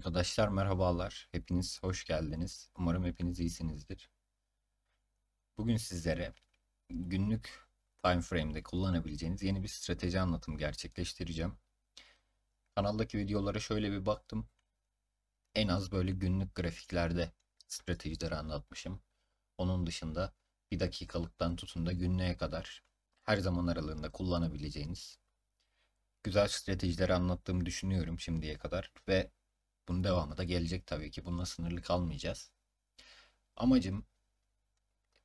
Arkadaşlar merhabalar. Hepiniz hoş geldiniz. Umarım hepiniz iyisinizdir. Bugün sizlere günlük time frame'de kullanabileceğiniz yeni bir strateji anlatımı gerçekleştireceğim. Kanaldaki videolara şöyle bir baktım. En az böyle günlük grafiklerde stratejileri anlatmışım. Onun dışında bir dakikalıktan tutun da günlüğe kadar her zaman aralığında kullanabileceğiniz güzel stratejileri anlattığımı düşünüyorum şimdiye kadar ve bunun devamı da gelecek tabii ki. Bununla sınırlı kalmayacağız. Amacım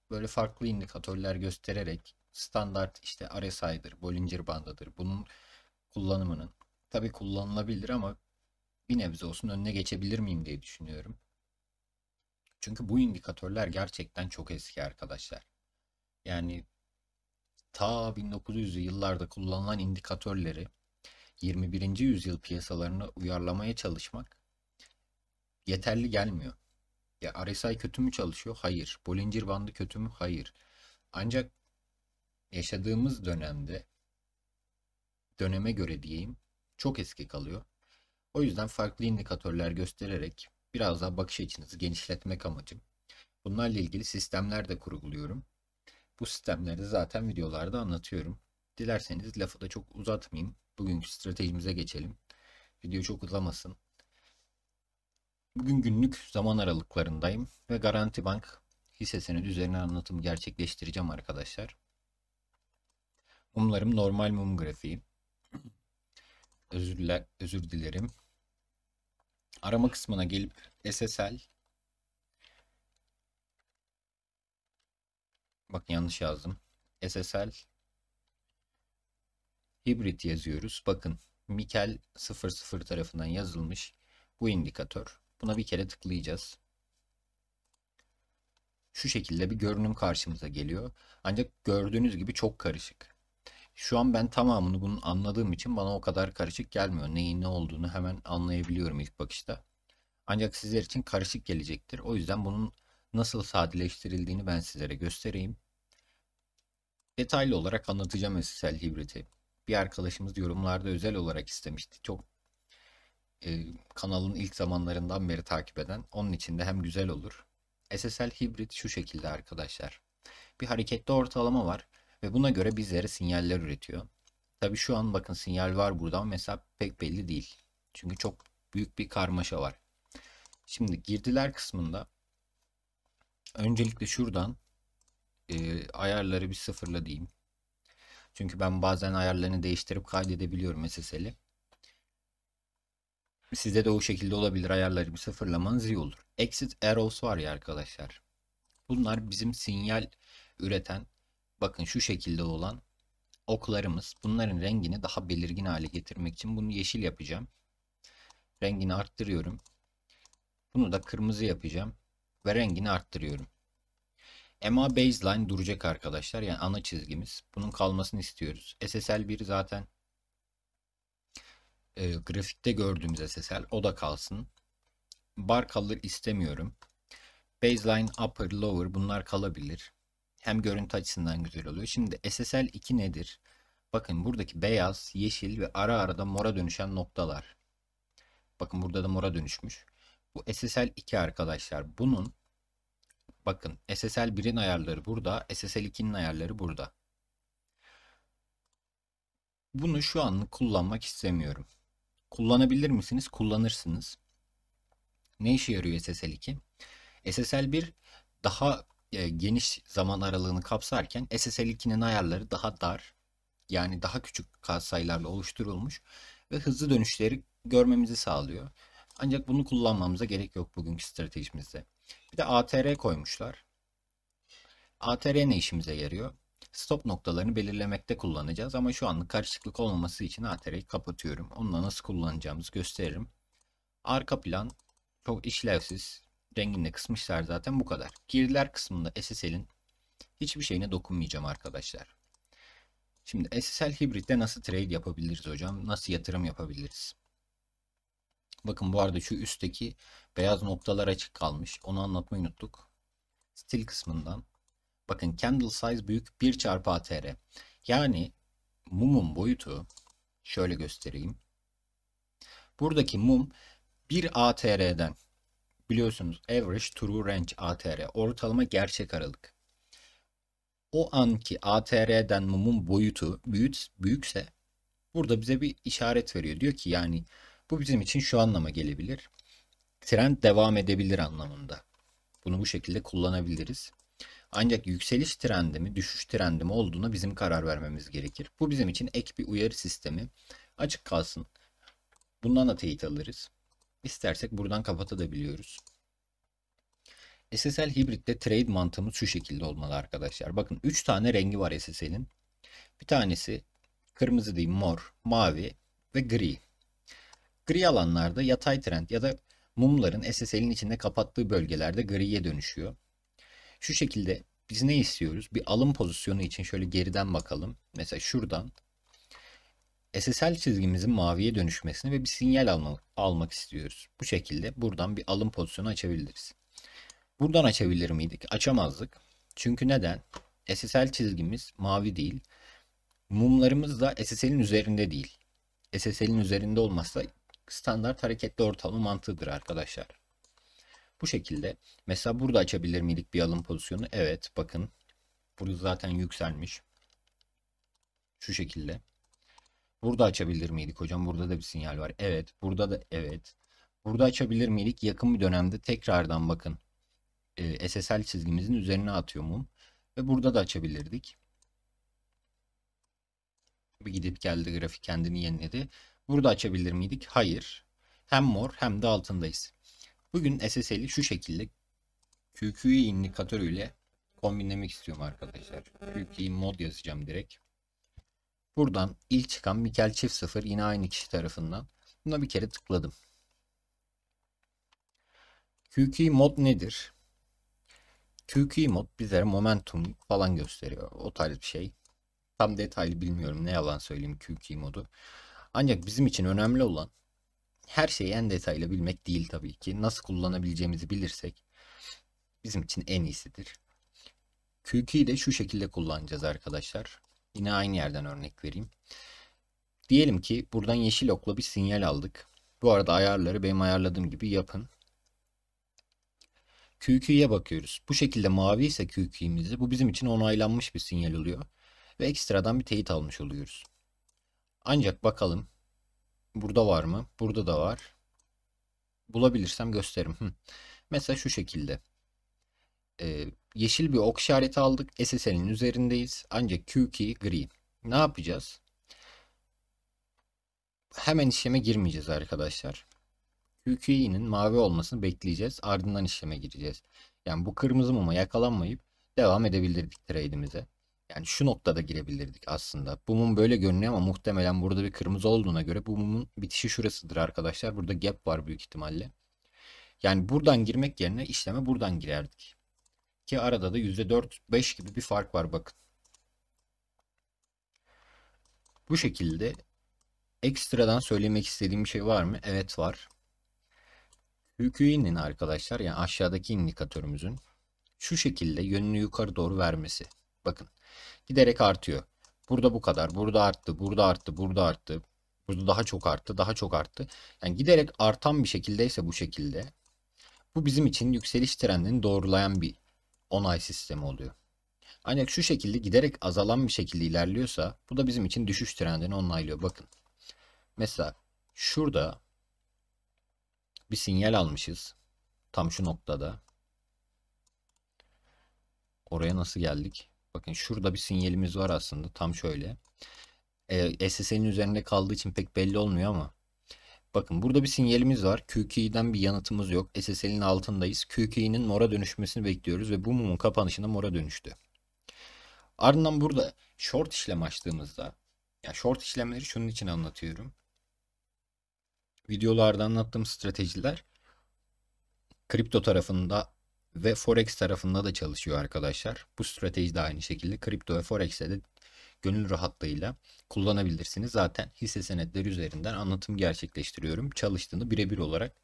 böyle farklı indikatörler göstererek standart işte RSI'dır, Bollinger bandıdır. Bunun kullanımının tabii kullanılabilir ama bir nebze olsun önüne geçebilir miyim diye düşünüyorum. Çünkü bu indikatörler gerçekten çok eski arkadaşlar. Yani ta 1900'lü yıllarda kullanılan indikatörleri 21. yüzyıl piyasalarına uyarlamaya çalışmak yeterli gelmiyor. Ya RSI kötü mü çalışıyor? Hayır. Bollinger bandı kötü mü? Hayır. Ancak yaşadığımız dönemde döneme göre diyeyim çok eski kalıyor. O yüzden farklı indikatörler göstererek biraz daha bakış açınızı genişletmek amacım. Bunlarla ilgili sistemler de kurguluyorum. Bu sistemleri zaten videolarda anlatıyorum. Dilerseniz lafı da çok uzatmayayım. Bugünkü stratejimize geçelim. Video çok uzamasın. Bugün günlük zaman aralıklarındayım ve Garanti Bank hissesinin üzerine anlatım gerçekleştireceğim arkadaşlar. Umlarım normal mum grafiği. Özürler, özür dilerim. Arama kısmına gelip SSL Bak yanlış yazdım. SSL hibrit yazıyoruz. Bakın Mikel 00 tarafından yazılmış bu indikatör. Buna bir kere tıklayacağız. Şu şekilde bir görünüm karşımıza geliyor. Ancak gördüğünüz gibi çok karışık. Şu an ben tamamını bunun anladığım için bana o kadar karışık gelmiyor. Neyin ne olduğunu hemen anlayabiliyorum ilk bakışta. Ancak sizler için karışık gelecektir. O yüzden bunun nasıl sadeleştirildiğini ben sizlere göstereyim. Detaylı olarak anlatacağım SSL hibriti. Bir arkadaşımız yorumlarda özel olarak istemişti. Çok e, kanalın ilk zamanlarından beri takip eden onun için de hem güzel olur. SSL hibrit şu şekilde arkadaşlar. Bir hareketli ortalama var ve buna göre bizlere sinyaller üretiyor. Tabi şu an bakın sinyal var buradan mesela pek belli değil. Çünkü çok büyük bir karmaşa var. Şimdi girdiler kısmında öncelikle şuradan e, ayarları bir sıfırla diyeyim. Çünkü ben bazen ayarlarını değiştirip kaydedebiliyorum SSL'i. Sizde de o şekilde olabilir. Ayarlarımı sıfırlamanız iyi olur. Exit arrows var ya arkadaşlar. Bunlar bizim sinyal üreten bakın şu şekilde olan oklarımız. Bunların rengini daha belirgin hale getirmek için bunu yeşil yapacağım. Rengini arttırıyorum. Bunu da kırmızı yapacağım ve rengini arttırıyorum. EMA baseline duracak arkadaşlar. Yani ana çizgimiz. Bunun kalmasını istiyoruz. SSL1 zaten e, grafikte gördüğümüz SSL o da kalsın. Bar kalır istemiyorum. Baseline, upper, lower bunlar kalabilir. Hem görüntü açısından güzel oluyor. Şimdi SSL 2 nedir? Bakın buradaki beyaz, yeşil ve ara ara da mora dönüşen noktalar. Bakın burada da mora dönüşmüş. Bu SSL 2 arkadaşlar. Bunun bakın SSL 1'in ayarları burada, SSL 2'nin ayarları burada. Bunu şu an kullanmak istemiyorum. Kullanabilir misiniz? Kullanırsınız. Ne işe yarıyor SSL 2? SSL 1 daha e, geniş zaman aralığını kapsarken SSL 2'nin ayarları daha dar yani daha küçük sayılarla oluşturulmuş ve hızlı dönüşleri görmemizi sağlıyor. Ancak bunu kullanmamıza gerek yok bugünkü stratejimizde. Bir de ATR koymuşlar. ATR ne işimize yarıyor? stop noktalarını belirlemekte kullanacağız ama şu anlık karışıklık olmaması için ATR'yi kapatıyorum. Onunla nasıl kullanacağımızı gösteririm. Arka plan çok işlevsiz. Rengini de kısmışlar zaten bu kadar. Girdiler kısmında SSL'in hiçbir şeyine dokunmayacağım arkadaşlar. Şimdi SSL hibritte nasıl trade yapabiliriz hocam? Nasıl yatırım yapabiliriz? Bakın bu arada şu üstteki beyaz noktalar açık kalmış. Onu anlatmayı unuttuk. Stil kısmından Bakın candle size büyük 1 çarpı ATR. Yani mumun boyutu şöyle göstereyim. Buradaki mum 1 ATR'den biliyorsunuz average true range ATR ortalama gerçek aralık. O anki ATR'den mumun boyutu büyük, büyükse burada bize bir işaret veriyor. Diyor ki yani bu bizim için şu anlama gelebilir. Trend devam edebilir anlamında. Bunu bu şekilde kullanabiliriz. Ancak yükseliş trendi mi, düşüş trendi mi olduğuna bizim karar vermemiz gerekir. Bu bizim için ek bir uyarı sistemi. Açık kalsın. Bundan da teyit alırız. İstersek buradan kapatabiliyoruz. SSL hibritte trade mantığımız şu şekilde olmalı arkadaşlar. Bakın 3 tane rengi var SSL'in. Bir tanesi kırmızı değil mor, mavi ve gri. Gri alanlarda yatay trend ya da mumların SSL'in içinde kapattığı bölgelerde griye dönüşüyor. Şu şekilde biz ne istiyoruz? Bir alım pozisyonu için şöyle geriden bakalım. Mesela şuradan SSL çizgimizin maviye dönüşmesini ve bir sinyal alma, almak istiyoruz. Bu şekilde buradan bir alım pozisyonu açabiliriz. Buradan açabilir miydik? Açamazdık. Çünkü neden? SSL çizgimiz mavi değil. Mumlarımız da SSL'in üzerinde değil. SSL'in üzerinde olmazsa standart hareketli ortalama mantığıdır arkadaşlar. Bu şekilde. Mesela burada açabilir miydik bir alım pozisyonu? Evet bakın. Burada zaten yükselmiş. Şu şekilde. Burada açabilir miydik hocam? Burada da bir sinyal var. Evet. Burada da evet. Burada açabilir miydik? Yakın bir dönemde tekrardan bakın. E, ee, SSL çizgimizin üzerine atıyor mum. Ve burada da açabilirdik. Bir gidip geldi grafik kendini yeniledi. Burada açabilir miydik? Hayır. Hem mor hem de altındayız. Bugün SSL'i şu şekilde QQI indikatörüyle kombinlemek istiyorum arkadaşlar. QQI mod yazacağım direkt. Buradan ilk çıkan Mikel çift sıfır yine aynı kişi tarafından. Buna bir kere tıkladım. QQI mod nedir? QQI mod bize momentum falan gösteriyor. O tarz bir şey. Tam detaylı bilmiyorum ne yalan söyleyeyim QQI modu. Ancak bizim için önemli olan her şeyi en detaylı bilmek değil tabii ki. Nasıl kullanabileceğimizi bilirsek bizim için en iyisidir. QQ'yi de şu şekilde kullanacağız arkadaşlar. Yine aynı yerden örnek vereyim. Diyelim ki buradan yeşil okla bir sinyal aldık. Bu arada ayarları benim ayarladığım gibi yapın. QQ'ye bakıyoruz. Bu şekilde mavi ise QQ'mizi bu bizim için onaylanmış bir sinyal oluyor. Ve ekstradan bir teyit almış oluyoruz. Ancak bakalım Burada var mı? Burada da var. Bulabilirsem gösteririm. Hı. Mesela şu şekilde. Ee, yeşil bir ok işareti aldık. SSL'in üzerindeyiz. Ancak QK key gri. Ne yapacağız? Hemen işleme girmeyeceğiz arkadaşlar. Q mavi olmasını bekleyeceğiz. Ardından işleme gireceğiz. Yani bu kırmızı muma yakalanmayıp devam edebilirdik trade'imize. Yani şu noktada girebilirdik aslında. Bu mum böyle görünüyor ama muhtemelen burada bir kırmızı olduğuna göre bu mumun bitişi şurasıdır arkadaşlar. Burada gap var büyük ihtimalle. Yani buradan girmek yerine işleme buradan girerdik. Ki arada da %4-5 gibi bir fark var bakın. Bu şekilde ekstradan söylemek istediğim bir şey var mı? Evet var. Hüküyünün arkadaşlar yani aşağıdaki indikatörümüzün şu şekilde yönünü yukarı doğru vermesi. Bakın giderek artıyor. Burada bu kadar. Burada arttı. Burada arttı. Burada arttı. Burada daha çok arttı. Daha çok arttı. Yani giderek artan bir şekildeyse bu şekilde bu bizim için yükseliş trendini doğrulayan bir onay sistemi oluyor. Ancak şu şekilde giderek azalan bir şekilde ilerliyorsa bu da bizim için düşüş trendini onaylıyor. Bakın. Mesela şurada bir sinyal almışız. Tam şu noktada. Oraya nasıl geldik? Bakın şurada bir sinyalimiz var aslında tam şöyle. Ee, SSL'in üzerinde kaldığı için pek belli olmuyor ama. Bakın burada bir sinyalimiz var. QK'den bir yanıtımız yok. SSL'in altındayız. QK'nin mora dönüşmesini bekliyoruz ve bu mumun kapanışında mora dönüştü. Ardından burada short işlem açtığımızda ya short işlemleri şunun için anlatıyorum. Videolarda anlattığım stratejiler kripto tarafında ve Forex tarafında da çalışıyor arkadaşlar. Bu strateji de aynı şekilde kripto ve Forex'te de gönül rahatlığıyla kullanabilirsiniz. Zaten hisse senetleri üzerinden anlatım gerçekleştiriyorum. Çalıştığını birebir olarak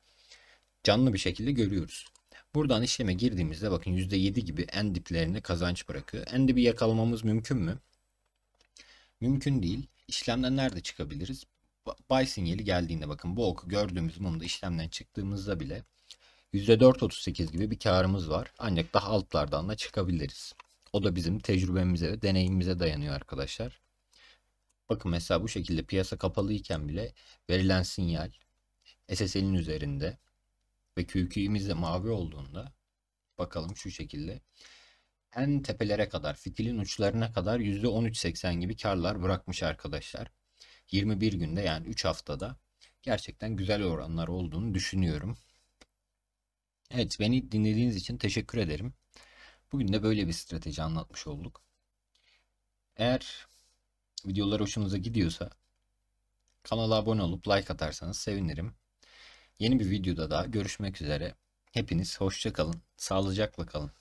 canlı bir şekilde görüyoruz. Buradan işleme girdiğimizde bakın %7 gibi en diplerine kazanç bırakıyor. En dibi yakalamamız mümkün mü? Mümkün değil. İşlemden nerede çıkabiliriz? Buy sinyali geldiğinde bakın bu oku gördüğümüz mumda işlemden çıktığımızda bile %4.38 gibi bir karımız var. Ancak daha altlardan da çıkabiliriz. O da bizim tecrübemize ve deneyimimize dayanıyor arkadaşlar. Bakın mesela bu şekilde piyasa kapalı iken bile verilen sinyal SSL'in üzerinde ve QQ'imiz de mavi olduğunda bakalım şu şekilde en tepelere kadar fitilin uçlarına kadar %13.80 gibi karlar bırakmış arkadaşlar. 21 günde yani 3 haftada gerçekten güzel oranlar olduğunu düşünüyorum. Evet beni dinlediğiniz için teşekkür ederim. Bugün de böyle bir strateji anlatmış olduk. Eğer videolar hoşunuza gidiyorsa kanala abone olup like atarsanız sevinirim. Yeni bir videoda da görüşmek üzere. Hepiniz hoşça kalın, sağlıcakla kalın.